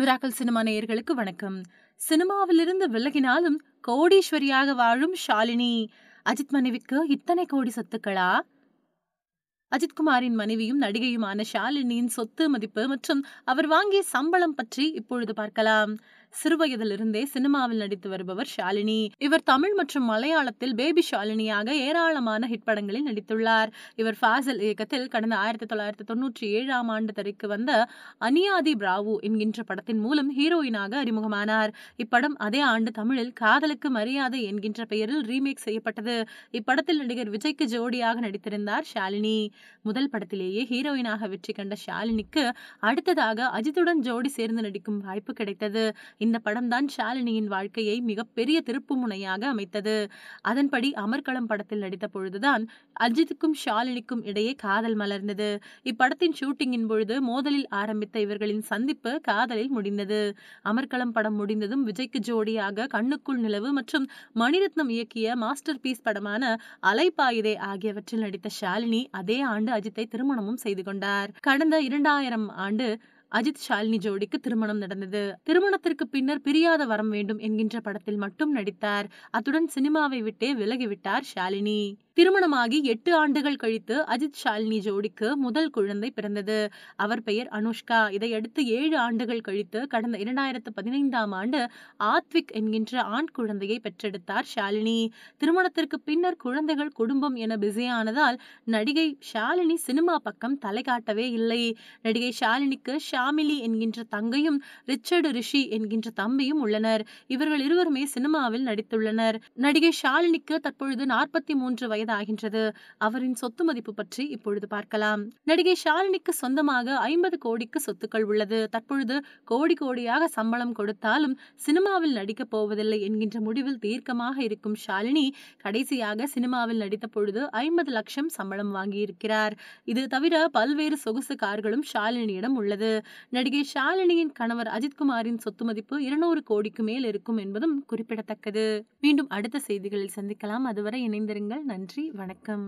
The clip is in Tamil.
மிராக்கல் சினிமா நேயர்களுக்கு வணக்கம் சினிமாவிலிருந்து விலகினாலும் கோடீஸ்வரியாக வாழும் ஷாலினி அஜித் மனைவிக்கு இத்தனை கோடி சொத்துக்களா அஜித்குமாரின் மனைவியும் நடிகையுமான ஷாலினியின் சொத்து மதிப்பு மற்றும் அவர் வாங்கிய சம்பளம் பற்றி இப்பொழுது பார்க்கலாம் சிறுவயதிலிருந்தே சினிமாவில் நடித்து வருபவர் ஷாலினி இவர் தமிழ் மற்றும் மலையாளத்தில் பேபி ஷாலினியாக ஏராளமான ஹிட் படங்களில் நடித்துள்ளார் இவர் ஃபாசல் இயக்கத்தில் கடந்த ஆயிரத்தி தொள்ளாயிரத்தி தொன்னூற்றி ஏழாம் ஆண்டு தரைக்கு வந்த அனியாதி பிராவு என்கின்ற படத்தின் மூலம் ஹீரோயினாக அறிமுகமானார் இப்படம் அதே ஆண்டு தமிழில் காதலுக்கு மரியாதை என்கின்ற பெயரில் ரீமேக் செய்யப்பட்டது இப்படத்தில் நடிகர் விஜய்க்கு ஜோடியாக நடித்திருந்தார் ஷாலினி முதல் படத்திலேயே ஹீரோயினாக வெற்றி கண்ட ஷாலினிக்கு அடுத்ததாக அஜித்துடன் ஜோடி சேர்ந்து நடிக்கும் வாய்ப்பு கிடைத்தது இந்த படம் தான் ஷாலினியின் வாழ்க்கையை மிகப்பெரிய திருப்பு முனையாக அமைத்தது அதன்படி அமர்க்களம் படத்தில் நடித்த பொழுதுதான் அஜித்துக்கும் ஷாலினிக்கும் இடையே காதல் மலர்ந்தது இப்படத்தின் ஷூட்டிங்கின் பொழுது மோதலில் ஆரம்பித்த இவர்களின் சந்திப்பு காதலில் முடிந்தது அமர்களம் படம் முடிந்ததும் விஜய்க்கு ஜோடியாக கண்ணுக்குள் நிலவு மற்றும் மணிரத்னம் இயக்கிய மாஸ்டர் பீஸ் படமான அலைப்பாயுதே ஆகியவற்றில் நடித்த ஷாலினி அதே ஆண்டு அஜித்தை திருமணமும் செய்து கொண்டார் கடந்த இரண்டாயிரம் ஆண்டு அஜித் ஷாலினி ஜோடிக்கு திருமணம் நடந்தது திருமணத்திற்கு பின்னர் பிரியாத வரம் வேண்டும் என்கின்ற படத்தில் மட்டும் நடித்தார் அத்துடன் சினிமாவை விட்டே விலகிவிட்டார் ஷாலினி திருமணமாகி எட்டு ஆண்டுகள் கழித்து அஜித் ஷாலினி ஜோடிக்கு முதல் குழந்தை பிறந்தது அவர் பெயர் அனுஷ்கா இதையடுத்து ஏழு ஆண்டுகள் கழித்து கடந்த இரண்டாயிரத்து பதினைந்தாம் ஆண்டு ஆத்விக் என்கின்ற ஆண் குழந்தையை பெற்றெடுத்தார் ஷாலினி திருமணத்திற்கு பின்னர் குழந்தைகள் குடும்பம் என பிஸியானதால் நடிகை ஷாலினி சினிமா பக்கம் தலை காட்டவே இல்லை நடிகை ஷாலினிக்கு ஷாமிலி என்கின்ற தங்கையும் ரிச்சர்டு ரிஷி என்கின்ற தம்பியும் உள்ளனர் இவர்கள் இருவருமே சினிமாவில் நடித்துள்ளனர் நடிகை ஷாலினிக்கு தற்பொழுது நாற்பத்தி மூன்று வயதாகின்றது அவரின் சொத்து மதிப்பு பற்றி இப்பொழுது பார்க்கலாம் நடிகை ஷாலினிக்கு சொந்தமாக ஐம்பது கோடிக்கு சொத்துக்கள் உள்ளது தற்பொழுது கோடி கோடியாக சம்பளம் கொடுத்தாலும் சினிமாவில் நடிக்கப் போவதில்லை என்கின்ற முடிவில் தீர்க்கமாக இருக்கும் ஷாலினி கடைசியாக சினிமாவில் நடித்த பொழுது ஐம்பது லட்சம் சம்பளம் வாங்கியிருக்கிறார் இது தவிர பல்வேறு சொகுசு கார்களும் ஷாலினியிடம் உள்ளது நடிகை ஷாலினியின் கணவர் அஜித்குமாரின் சொத்து மதிப்பு இருநூறு கோடிக்கு மேல் இருக்கும் என்பதும் குறிப்பிடத்தக்கது மீண்டும் அடுத்த செய்திகளில் சந்திக்கலாம் அதுவரை இணைந்திருங்கள் நன்றி நன்றி வணக்கம்